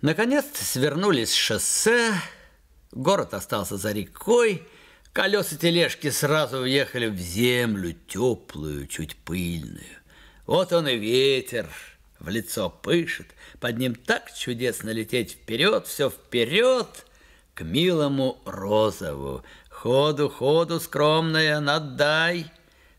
Наконец свернулись с шоссе, город остался за рекой, колеса тележки сразу въехали в землю, теплую, чуть пыльную. Вот он и ветер, в лицо пышет, под ним так чудесно лететь вперед, все вперед, к милому розову. Ходу, ходу, скромная, надай,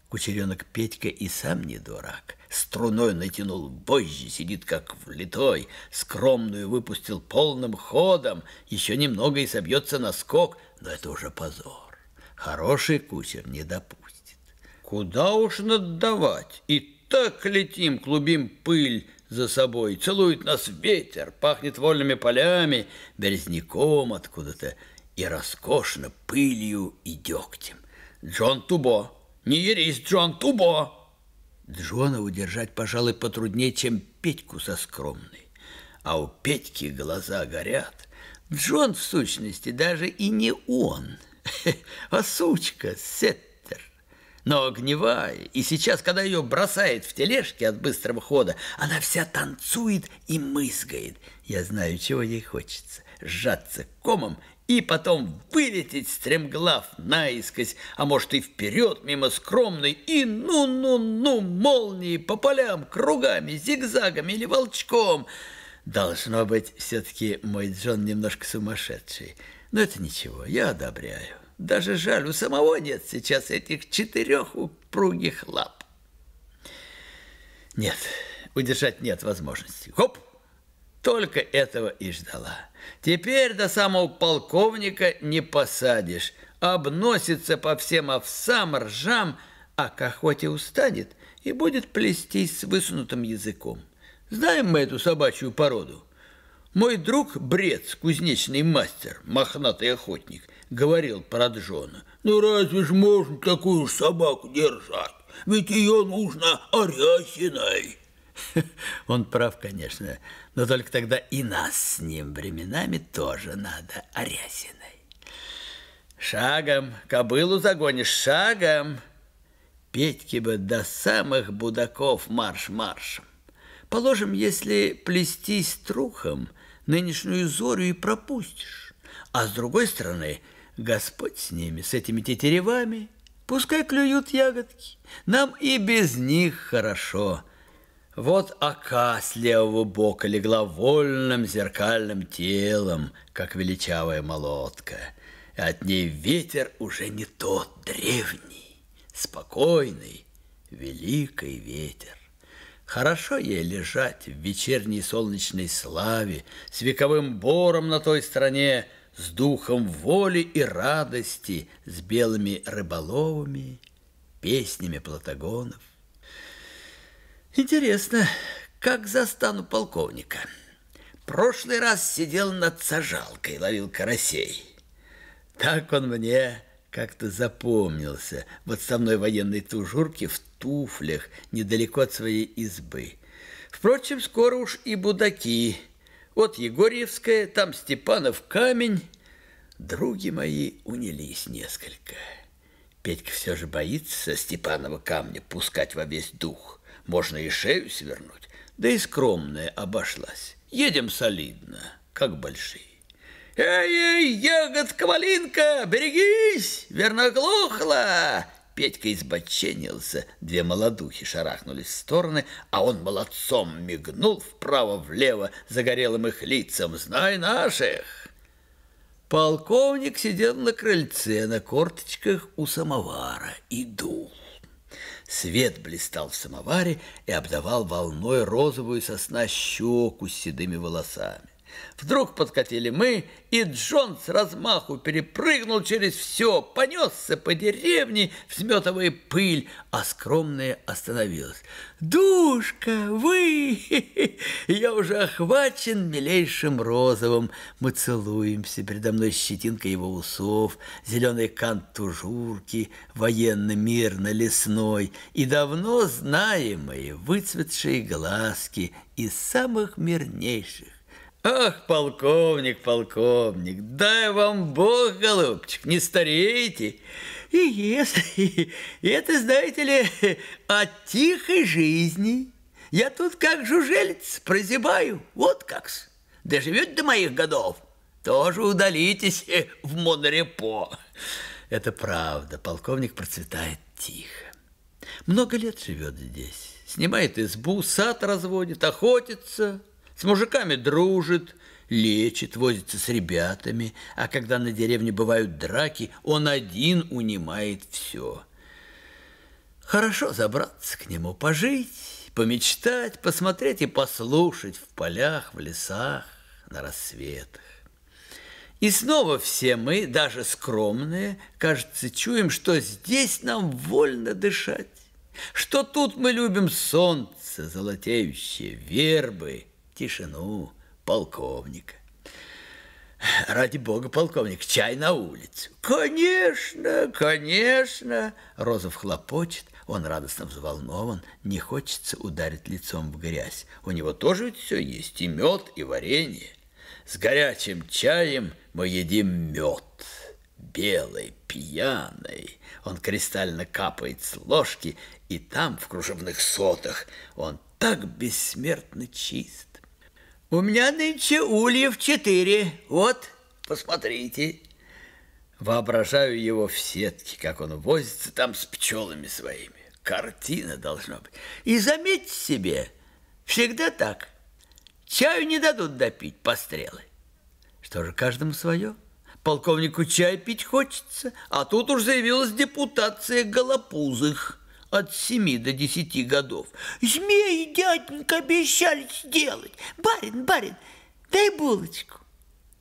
Кучеренок Петька и сам не дурак. Струной натянул бозже, сидит как влитой. Скромную выпустил полным ходом. Еще немного и собьется на скок, но это уже позор. Хороший кучер не допустит. Куда уж наддавать? И так летим, клубим пыль за собой. Целует нас ветер, пахнет вольными полями, березняком откуда-то и роскошно пылью и дегтем. Джон Тубо. Не ерись, Джон, тубо!» Джона удержать, пожалуй, потруднее, чем Петьку со скромной. А у Петьки глаза горят. Джон, в сущности, даже и не он, а сучка Сеттер. Но огневая и сейчас, когда ее бросает в тележке от быстрого хода, она вся танцует и мызгает. Я знаю, чего ей хочется. Сжаться комом и потом вылететь стремглав наискось, а может и вперед мимо скромной, и ну-ну-ну молнии по полям, кругами, зигзагами или волчком. Должно быть, все-таки мой Джон немножко сумасшедший. Но это ничего, я одобряю. Даже жаль, у самого нет сейчас этих четырех упругих лап. Нет, удержать нет возможности. Хоп! Только этого и ждала. Теперь до самого полковника не посадишь. Обносится по всем овсам, ржам, а к охоте устанет и будет плестись с высунутым языком. Знаем мы эту собачью породу. Мой друг Брец, кузнечный мастер, мохнатый охотник, говорил про Джона. Ну разве ж можно такую собаку держать? Ведь ее нужно орясиной. Он прав, конечно, но только тогда и нас с ним временами тоже надо орязиной Шагом кобылу загонишь, шагом. Петьке бы до самых будаков марш-маршем. Положим, если плестись трухом, нынешнюю зорю и пропустишь. А с другой стороны, Господь с ними, с этими тетеревами, пускай клюют ягодки. Нам и без них хорошо, вот ока с левого бока легла вольным зеркальным телом, как величавая молотка. И от ней ветер уже не тот древний, спокойный, великий ветер. Хорошо ей лежать в вечерней солнечной славе, с вековым бором на той стороне, с духом воли и радости, с белыми рыболовами, песнями платагонов. Интересно, как застану полковника. Прошлый раз сидел над сажалкой, ловил карасей. Так он мне как-то запомнился. Вот со мной военной тужурки в туфлях недалеко от своей избы. Впрочем, скоро уж и будаки. Вот Егорьевская, там Степанов камень. Други мои унялись несколько. Петька все же боится Степанова камня пускать во весь дух. Можно и шею свернуть, да и скромная обошлась. Едем солидно, как большие. «Эй-эй, ягодка-малинка, берегись! Верноглухла!» Петька избоченился, две молодухи шарахнулись в стороны, а он молодцом мигнул вправо-влево загорелым их лицам. «Знай наших!» Полковник сидел на крыльце на корточках у самовара и дул. Свет блистал в самоваре и обдавал волной розовую сосна щеку с седыми волосами. Вдруг подкатили мы, и Джон с размаху перепрыгнул через все, понесся по деревне, взметывая пыль, а скромная остановилась. «Душка, вы!» Я уже охвачен милейшим розовым. Мы целуемся, передо мной щетинка его усов, зеленый кант тужурки, военно-мирно-лесной, и давно знаемые выцветшие глазки из самых мирнейших Ах, полковник, полковник, дай вам Бог, голубчик, не стареете. И если... И это, знаете ли, от тихой жизни. Я тут как жужелец прозябаю, вот как-с. Доживет до моих годов, тоже удалитесь в Монрепо. Это правда, полковник процветает тихо. Много лет живет здесь, снимает избу, сад разводит, охотится, с мужиками дружит, лечит, возится с ребятами, а когда на деревне бывают драки, он один унимает все. Хорошо забраться к нему, пожить, помечтать, посмотреть и послушать в полях, в лесах, на рассветах. И снова все мы, даже скромные, кажется, чуем, что здесь нам вольно дышать, что тут мы любим солнце, золотеющие вербы – тишину полковника. Ради бога, полковник, чай на улицу. Конечно, конечно, Розов хлопочет, он радостно взволнован, не хочется ударить лицом в грязь. У него тоже ведь все есть, и мед, и варенье. С горячим чаем мы едим мед, белый, пьяный. Он кристально капает с ложки, и там, в кружевных сотах, он так бессмертно чист. У меня нынче ульев четыре. Вот, посмотрите. Воображаю его в сетке, как он возится там с пчелами своими. Картина должна быть. И заметьте себе, всегда так. Чаю не дадут допить пострелы. Что же, каждому свое. Полковнику чай пить хочется, а тут уж заявилась депутация голопузых от семи до десяти годов. Змеи, дяденька, обещали сделать. Барин, барин, дай булочку.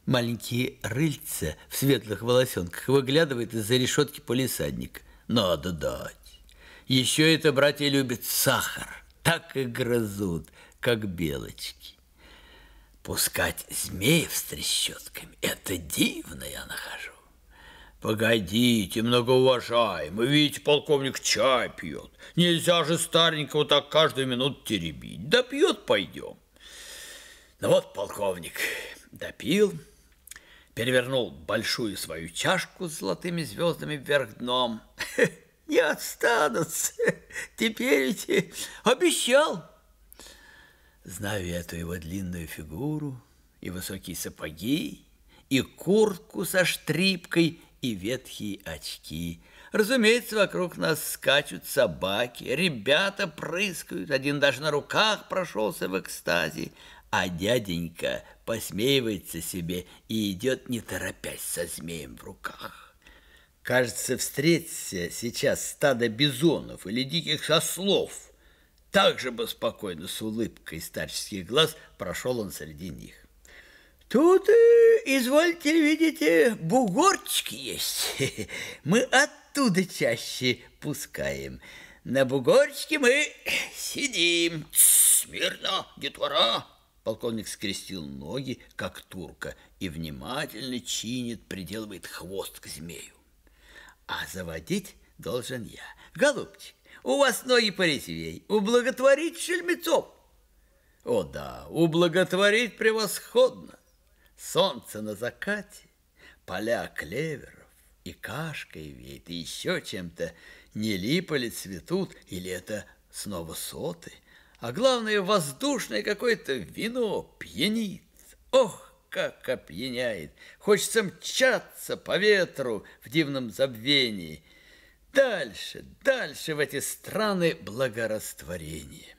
Маленькие рыльца в светлых волосенках выглядывает из-за решетки полисадник. Надо дать. Еще это братья любят сахар. Так и грызут, как белочки. Пускать змеев с трещотками – это дивно я нахожу. Погодите, многоуважаемый, видите, полковник чай пьет. Нельзя же старенького так каждую минуту теребить. Да пьет, пойдем. Ну вот полковник допил, перевернул большую свою чашку с золотыми звездами вверх дном. Не отстанутся. Теперь ведь обещал. Знаю эту его длинную фигуру и высокие сапоги, и куртку со штрипкой, и ветхие очки. Разумеется, вокруг нас скачут собаки, ребята прыскают, один даже на руках прошелся в экстазе, а дяденька посмеивается себе и идет, не торопясь, со змеем в руках. Кажется, встреться сейчас стадо бизонов или диких сослов. Так же бы спокойно, с улыбкой старческих глаз, прошел он среди них. Тут, э, извольте, видите, э, бугорчики есть. Мы оттуда чаще пускаем. На бугорчике мы сидим. Смирно, детвора. Полковник скрестил ноги, как турка, и внимательно чинит, приделывает хвост к змею. А заводить должен я. Голубчик, у вас ноги порезвей, ублаготворить шельмецов. О да, ублаготворить превосходно солнце на закате, поля клеверов и кашкой веет, и еще чем-то не липали цветут, или это снова соты, а главное, воздушное какое-то вино пьянит. Ох, как опьяняет! Хочется мчаться по ветру в дивном забвении. Дальше, дальше в эти страны благорастворения.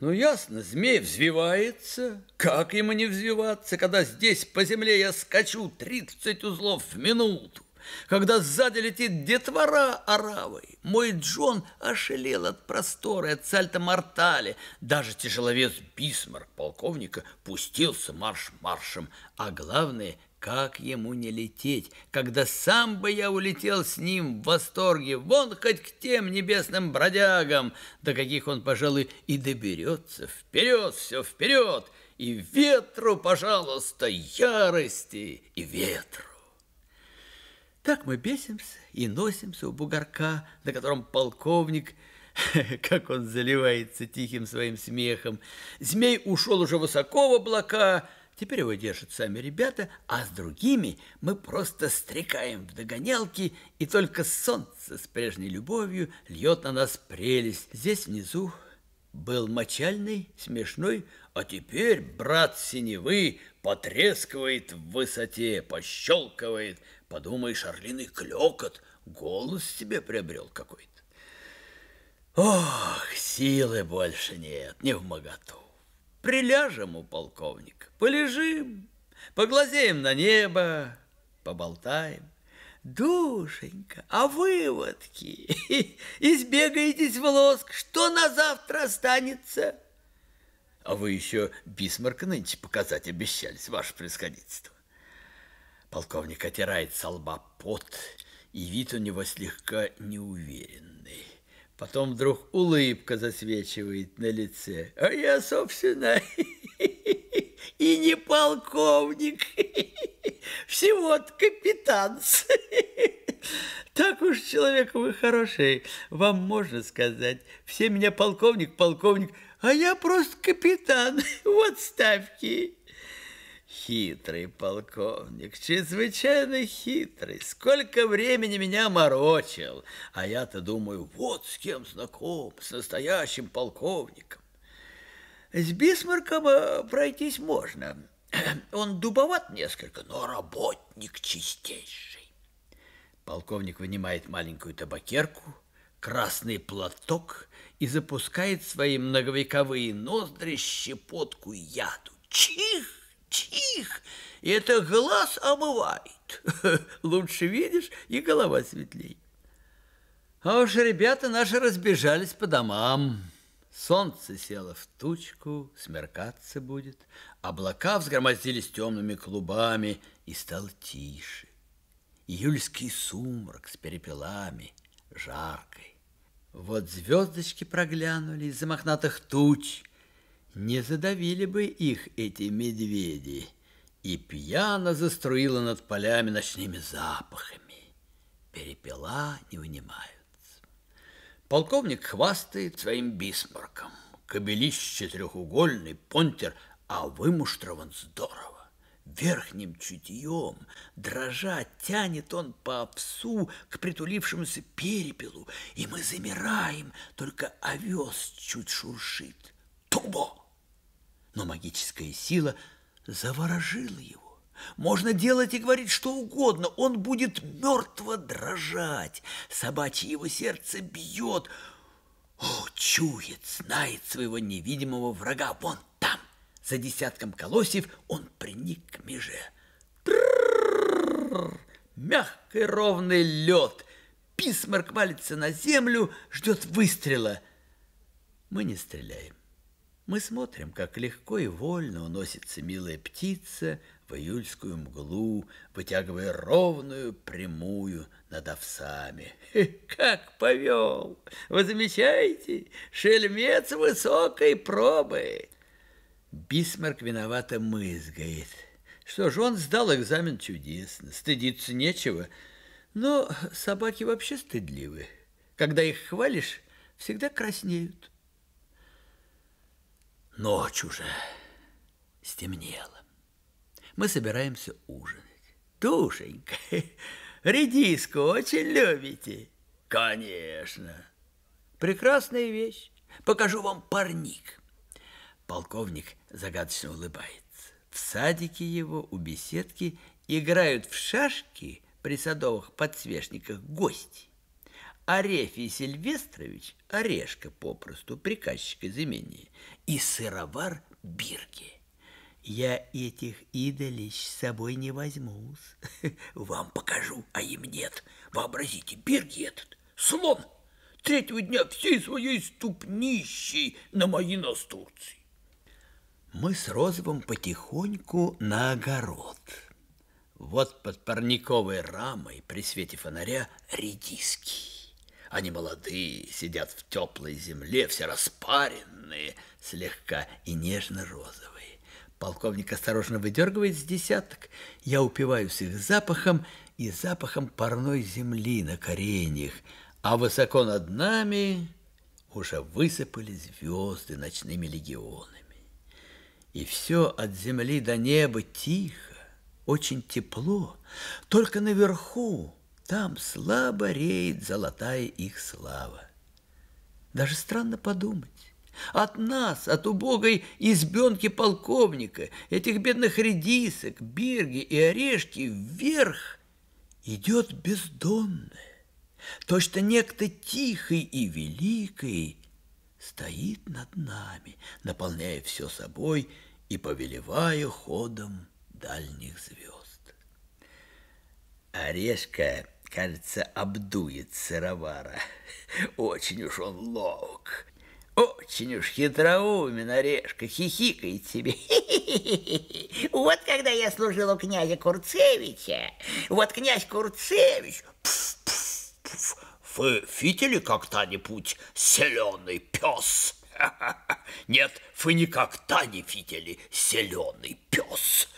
Ну, ясно, змей взвивается. Как ему не взвиваться, когда здесь по земле я скачу 30 узлов в минуту? Когда сзади летит детвора оравой, мой Джон ошелел от простора, от сальто-мортали. Даже тяжеловес Бисмарк полковника пустился марш-маршем, а главное, как ему не лететь, когда сам бы я улетел с ним в восторге, вон хоть к тем небесным бродягам, до каких он, пожалуй, и доберется. Вперед, все вперед, и ветру, пожалуйста, ярости и ветру. Так мы бесимся и носимся у бугорка, на котором полковник как он заливается тихим своим смехом. Змей ушел уже высоко в облака, Теперь его держат сами ребята, а с другими мы просто стрекаем в догонялки, и только солнце с прежней любовью льет на нас прелесть. Здесь внизу был мочальный, смешной, а теперь брат синевы потрескивает в высоте, пощелкивает. Подумаешь, орлиный клекот, голос себе приобрел какой-то. Ох, силы больше нет, не в моготу. Приляжем у полковника, полежим, поглазеем на небо, поболтаем. Душенька, а выводки? Избегаетесь в лоск, что на завтра останется? А вы еще Бисмарка нынче показать обещались, ваше происходительство. Полковник отирает со лба пот, и вид у него слегка неуверен. Потом вдруг улыбка засвечивает на лице. А я, собственно, и не полковник, всего-то капитан. Так уж человек вы хороший, вам можно сказать. Все меня полковник, полковник, а я просто капитан. в отставке хитрый полковник, чрезвычайно хитрый. Сколько времени меня морочил. А я-то думаю, вот с кем знаком, с настоящим полковником. С Бисмарком э, пройтись можно. Он дубоват несколько, но работник чистейший. Полковник вынимает маленькую табакерку, красный платок и запускает свои многовековые ноздри щепотку яду. Чих! Тих, и это глаз омывает. Лучше видишь, и голова светлей. А уж ребята наши разбежались по домам. Солнце село в тучку, смеркаться будет. Облака взгромоздились темными клубами, и стало тише. Июльский сумрак с перепелами, жаркой. Вот звездочки проглянули из-за мохнатых туч, не задавили бы их эти медведи, и пьяно заструила над полями ночными запахами. Перепела не унимаются. Полковник хвастает своим бисмарком. Кобелище четырехугольный, понтер, а вымуштрован здорово. Верхним чутьем, дрожа, тянет он по овсу к притулившемуся перепелу, и мы замираем, только овес чуть шуршит. Тубо! но магическая сила заворожила его. Можно делать и говорить что угодно, он будет мертво дрожать. Собачье его сердце бьет. О, чует, знает своего невидимого врага. Вон там, за десятком колосьев, он приник к меже. Трррррр! Мягкий ровный лед. Писмарк валится на землю, ждет выстрела. Мы не стреляем. Мы смотрим, как легко и вольно уносится милая птица в июльскую мглу, вытягивая ровную прямую над овсами. Как повел! Вы замечаете? Шельмец высокой пробы! Бисмарк виновато мызгает. Что же, он сдал экзамен чудесно, стыдиться нечего. Но собаки вообще стыдливы. Когда их хвалишь, всегда краснеют. Ночь уже стемнела. Мы собираемся ужинать. Тушенька, редиску очень любите? Конечно. Прекрасная вещь. Покажу вам парник. Полковник загадочно улыбается. В садике его, у беседки, играют в шашки при садовых подсвечниках гости. Арефий Сильвестрович, Орешка попросту, приказчик из имени, и сыровар Бирки. Я этих идолищ с собой не возьмусь. Вам покажу, а им нет. Вообразите, Бирги этот, слон, третьего дня всей своей ступнищей на мои настурции. Мы с Розовым потихоньку на огород. Вот под парниковой рамой при свете фонаря редиски. Они молодые, сидят в теплой земле, все распаренные, слегка и нежно-розовые. Полковник осторожно выдергивает с десяток. Я упиваюсь их запахом и запахом парной земли на кореньях, а высоко над нами уже высыпали звезды ночными легионами. И все от земли до неба тихо, очень тепло, только наверху там слабо реет золотая их слава. Даже странно подумать. От нас, от убогой избенки полковника, этих бедных редисок, бирги и орешки вверх идет бездонное. Точно некто тихий и великий стоит над нами, наполняя все собой и повелевая ходом дальних звезд. Орешка Кажется, обдует сыровара. Очень уж он ловок. Очень уж хитроумен, Орешка, хихикает тебе. Вот когда я служил у князя Курцевича, вот князь Курцевич... Вы как-то не путь селеный пес? Нет, вы никогда не видели селеный пес.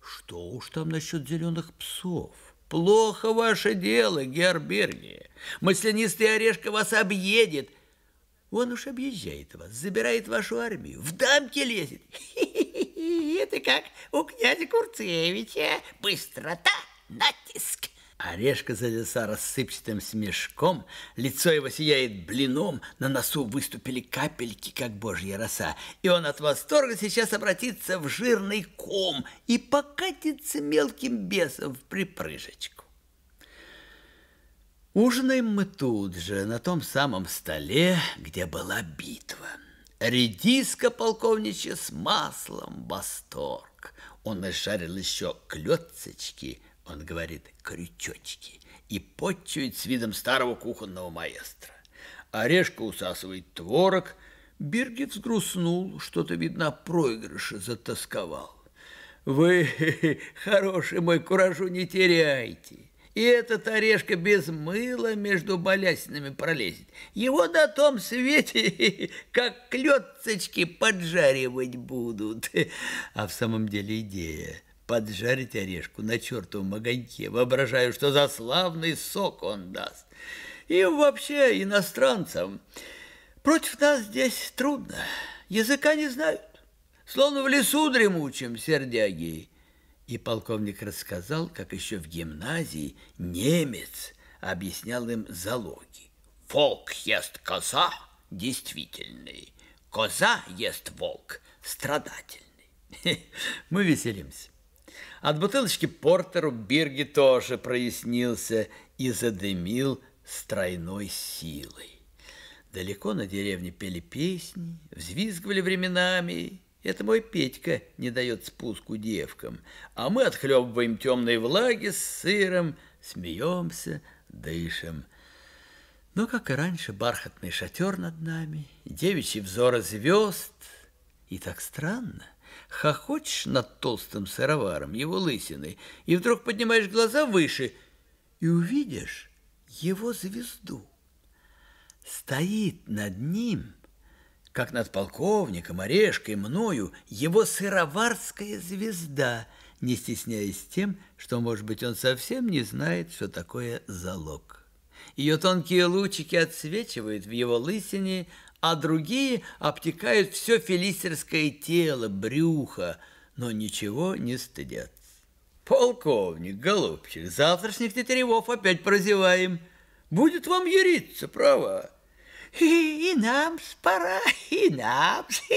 Что уж там насчет зеленых псов? Плохо ваше дело, Герберни. Маслянистый орешка вас объедет. Он уж объезжает вас, забирает вашу армию, в дамки лезет. Хи -хи -хи, это как у князя Курцевича. Быстрота, натиск. Орешка залился рассыпчатым смешком, лицо его сияет блином, на носу выступили капельки, как божья роса, и он от восторга сейчас обратится в жирный ком и покатится мелким бесом в припрыжечку. Ужинаем мы тут же, на том самом столе, где была битва. Редиска полковнича с маслом, восторг. Он нашарил еще клетцечки – он говорит «крючочки» и подчует с видом старого кухонного маэстро. Орешка усасывает творог. Биргит взгрустнул, что-то, видно, проигрыша затасковал. «Вы, хороший мой, куражу не теряйте!» И этот орешка без мыла между балясинами пролезет. Его на том свете, как клетцочки, поджаривать будут. А в самом деле идея поджарить орешку на чертовом огоньке, воображаю, что за славный сок он даст. И вообще иностранцам против нас здесь трудно, языка не знают, словно в лесу дремучим сердяги. И полковник рассказал, как еще в гимназии немец объяснял им залоги. Волк ест коза действительный, коза ест волк страдательный. Мы веселимся. От бутылочки Портеру Бирги тоже прояснился и задымил стройной силой. Далеко на деревне пели песни, взвизгивали временами. Это мой Петька не дает спуску девкам, а мы отхлебываем темной влаги с сыром, смеемся, дышим. Но, как и раньше, бархатный шатер над нами, девичьи взоры звезд. И так странно хохочешь над толстым сыроваром, его лысиной, и вдруг поднимаешь глаза выше и увидишь его звезду. Стоит над ним, как над полковником, орешкой, мною, его сыроварская звезда, не стесняясь тем, что, может быть, он совсем не знает, что такое залог. Ее тонкие лучики отсвечивают в его лысине, а другие обтекают все филистерское тело, брюхо, но ничего не стыдят. Полковник, голубчик, завтрашних тетеревов опять прозеваем. Будет вам ериться, право. И, и нам пора, и нам.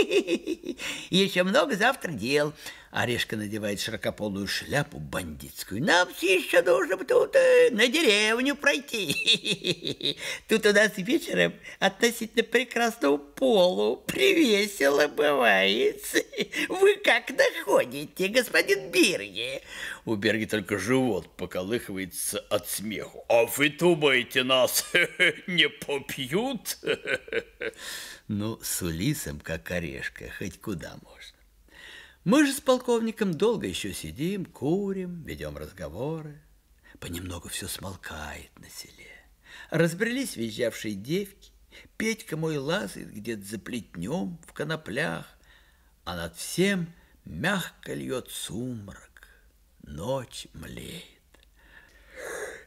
Еще много завтра дел. Орешка надевает широкополую шляпу бандитскую. Нам еще нужно тут э, на деревню пройти. Тут у нас вечером относительно прекрасного полу привесело бывает. Вы как находите, господин Бирги? У Берги только живот поколыхивается от смеху. А вы думаете, нас не попьют? Ну, с Улисом как орешка, хоть куда можно. Мы же с полковником долго еще сидим, курим, ведем разговоры. Понемногу все смолкает на селе. Разбрелись визжавшие девки. Петька мой лазает где-то за плетнем в коноплях, а над всем мягко льет сумрак. Ночь млеет.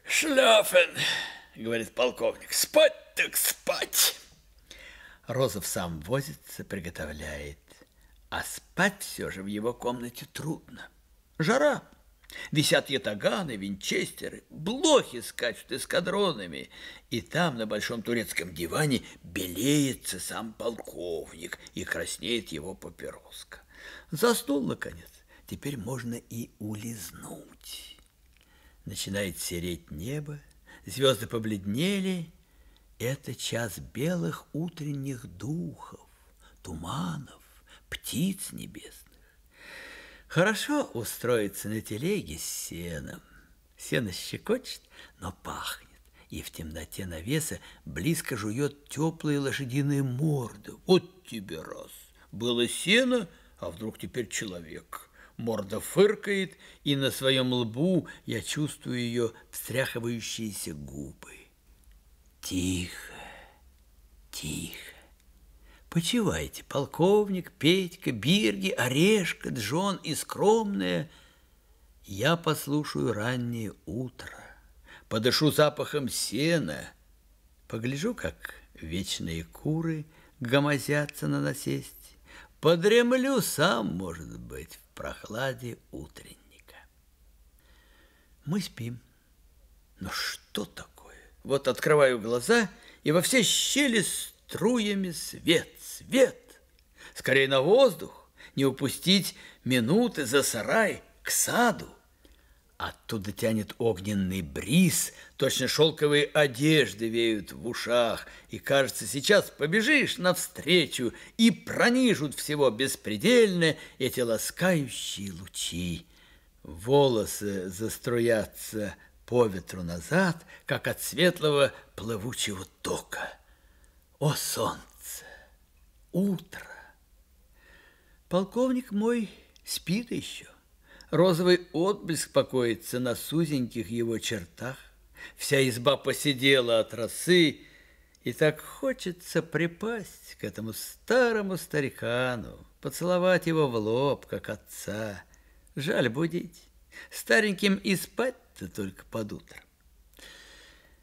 «Шляфен!» — говорит полковник. «Спать так спать!» Розов сам возится, приготовляет. А спать все же в его комнате трудно. Жара. Висят ятаганы, винчестеры, блохи скачут эскадронами. И там, на большом турецком диване, белеется сам полковник и краснеет его папироска. Заснул, наконец. Теперь можно и улизнуть. Начинает сереть небо, звезды побледнели. Это час белых утренних духов, туманов птиц небесных. Хорошо устроиться на телеге с сеном. Сено щекочет, но пахнет, и в темноте навеса близко жует теплые лошадиные морды. Вот тебе раз! Было сено, а вдруг теперь человек. Морда фыркает, и на своем лбу я чувствую ее встряхивающиеся губы. Тихо, тихо. Почивайте, полковник, Петька, Бирги, Орешка, Джон и скромная. Я послушаю раннее утро, подышу запахом сена, погляжу, как вечные куры гомозятся на насесть, подремлю сам, может быть, в прохладе утренника. Мы спим. Но что такое? Вот открываю глаза, и во все щели струями свет свет, скорее на воздух, не упустить минуты за сарай к саду. Оттуда тянет огненный бриз, точно шелковые одежды веют в ушах, и, кажется, сейчас побежишь навстречу, и пронижут всего беспредельно эти ласкающие лучи. Волосы заструятся по ветру назад, как от светлого плывучего тока. О, солнце! утро. Полковник мой спит еще. Розовый отблеск покоится на сузеньких его чертах. Вся изба посидела от росы, и так хочется припасть к этому старому старикану, поцеловать его в лоб, как отца. Жаль будить. Стареньким и спать-то только под утро.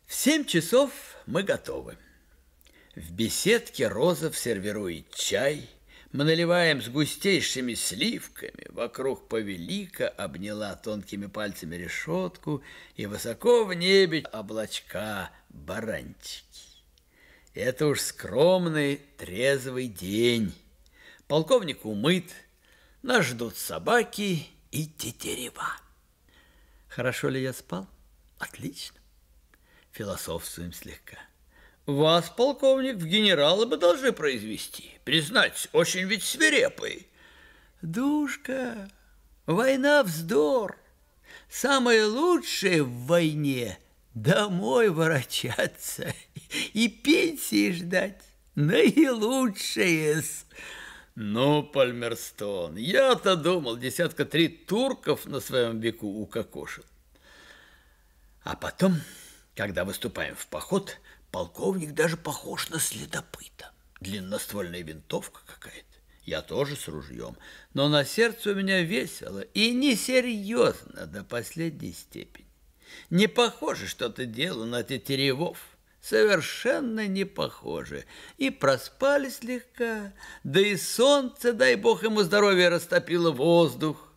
В семь часов мы готовы. В беседке Розов сервирует чай. Мы наливаем с густейшими сливками. Вокруг повелика обняла тонкими пальцами решетку, и высоко в небе облачка баранчики. Это уж скромный, трезвый день. Полковник умыт, нас ждут собаки и тетерева. Хорошо ли я спал? Отлично. Философствуем слегка. Вас, полковник, в генералы бы должны произвести. Признать, очень ведь свирепый. Душка, война вздор. Самое лучшее в войне – домой ворочаться и пенсии ждать. Наилучшее с... Ну, Пальмерстон, я-то думал, десятка три турков на своем веку укокошил. А потом, когда выступаем в поход – Полковник даже похож на следопыта. Длинноствольная винтовка какая-то. Я тоже с ружьем. Но на сердце у меня весело и несерьезно до последней степени. Не похоже что ты дело на тетеревов. Совершенно не похоже. И проспали слегка, да и солнце, дай бог ему здоровья, растопило воздух.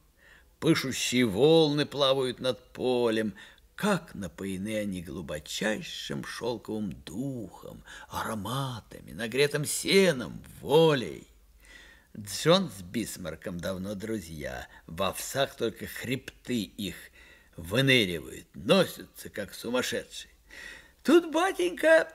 Пышущие волны плавают над полем — как напоены они глубочайшим шелковым духом, ароматами, нагретым сеном, волей. Джон с Бисмарком давно друзья, в овсах только хребты их выныривают, носятся, как сумасшедшие. Тут, батенька,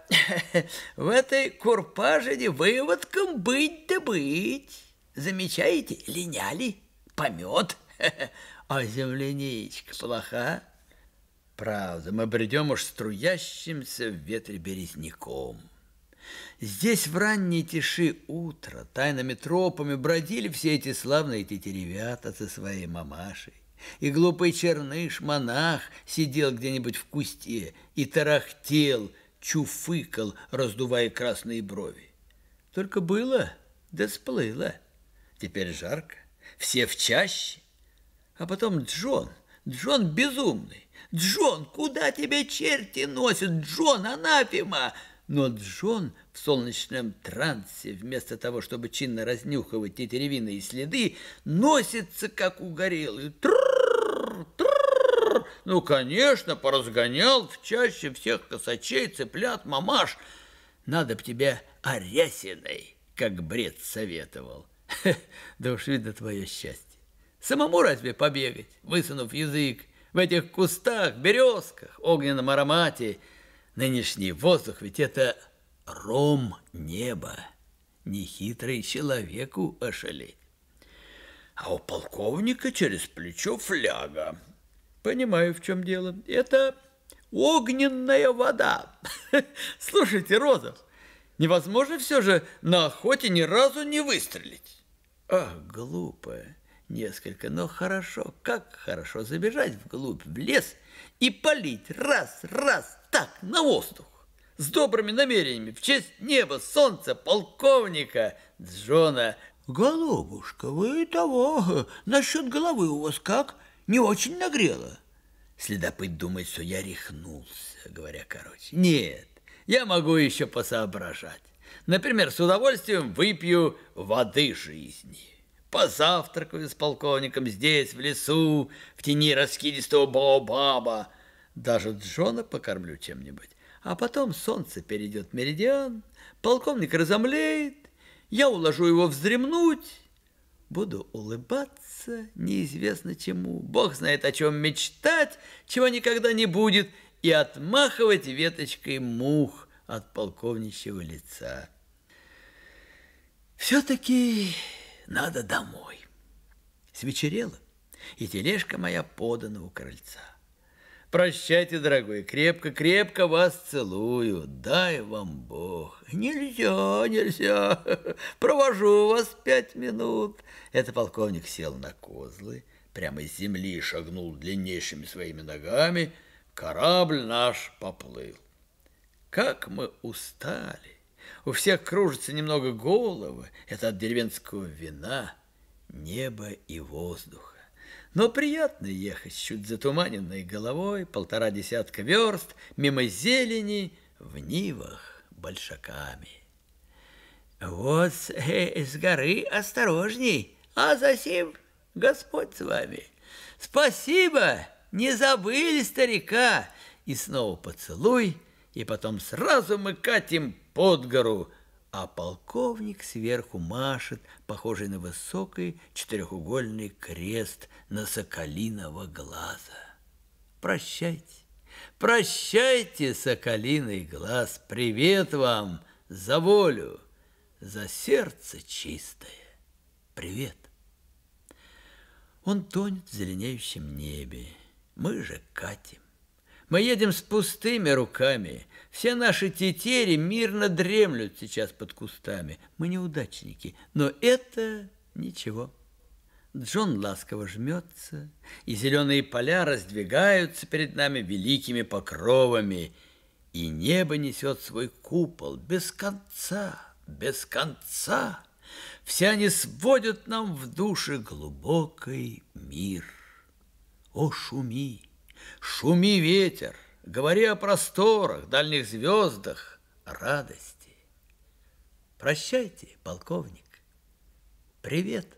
в этой курпажине выводком быть да быть. Замечаете, линяли, помет, а земляничка плоха. Правда, мы бредем уж струящимся в ветре березняком. Здесь в ранней тиши утра тайными тропами бродили все эти славные тетеревята со своей мамашей. И глупый черныш, монах, сидел где-нибудь в кусте и тарахтел, чуфыкал, раздувая красные брови. Только было, да сплыло. Теперь жарко, все в чаще. А потом Джон, Джон безумный, «Джон, куда тебя черти носят? Джон, анафема!» Но Джон в солнечном трансе, вместо того, чтобы чинно разнюхивать тетеревины следы, носится, как угорелый. Трррр, трррр. Ну, конечно, поразгонял в чаще всех косачей, цыплят, мамаш. Надо б тебя орясиной, как бред советовал. да уж видно твое счастье. Самому разве побегать, высунув язык, в этих кустах, березках, огненном аромате. Нынешний воздух, ведь это ром неба. Нехитрый человеку ошалеть. А у полковника через плечо фляга. Понимаю, в чем дело. Это огненная вода. Слушайте, Розов, невозможно все же на охоте ни разу не выстрелить. Ах, глупая несколько. Но хорошо, как хорошо забежать вглубь, в лес и полить раз, раз, так, на воздух. С добрыми намерениями, в честь неба, солнца, полковника Джона. Голубушка, вы того, насчет головы у вас как? Не очень нагрело. Следопыт думает, что я рехнулся, говоря короче. Нет, я могу еще посоображать. Например, с удовольствием выпью воды жизни. Позавтракаю с полковником здесь, в лесу, в тени раскидистого баобаба. Даже Джона покормлю чем-нибудь. А потом солнце перейдет меридиан, полковник разомлеет, я уложу его вздремнуть, буду улыбаться неизвестно чему, бог знает о чем мечтать, чего никогда не будет, и отмахивать веточкой мух от полковничьего лица. Все-таки надо домой. Свечерело, и тележка моя подана у крыльца. Прощайте, дорогой, крепко-крепко вас целую, дай вам Бог. Нельзя, нельзя, провожу вас пять минут. Это полковник сел на козлы, прямо из земли шагнул длиннейшими своими ногами, корабль наш поплыл. Как мы устали! У всех кружится немного головы. Это от деревенского вина, неба и воздуха. Но приятно ехать с чуть затуманенной головой, полтора десятка верст, мимо зелени, в нивах большаками. Вот с э, горы осторожней, а засим Господь с вами. Спасибо, не забыли старика. И снова поцелуй, и потом сразу мы катим под гору, а полковник сверху машет, похожий на высокий четырехугольный крест на соколиного глаза. Прощайте, прощайте, соколиный глаз, привет вам за волю, за сердце чистое, привет. Он тонет в зеленеющем небе, мы же катим. Мы едем с пустыми руками. Все наши тетери мирно дремлют сейчас под кустами. Мы неудачники, но это ничего. Джон ласково жмется, и зеленые поля раздвигаются перед нами великими покровами, и небо несет свой купол без конца, без конца. Все они сводят нам в душе глубокий мир. О, шуми! Шуми ветер, говори о просторах, дальних звездах, радости. Прощайте, полковник. Привет.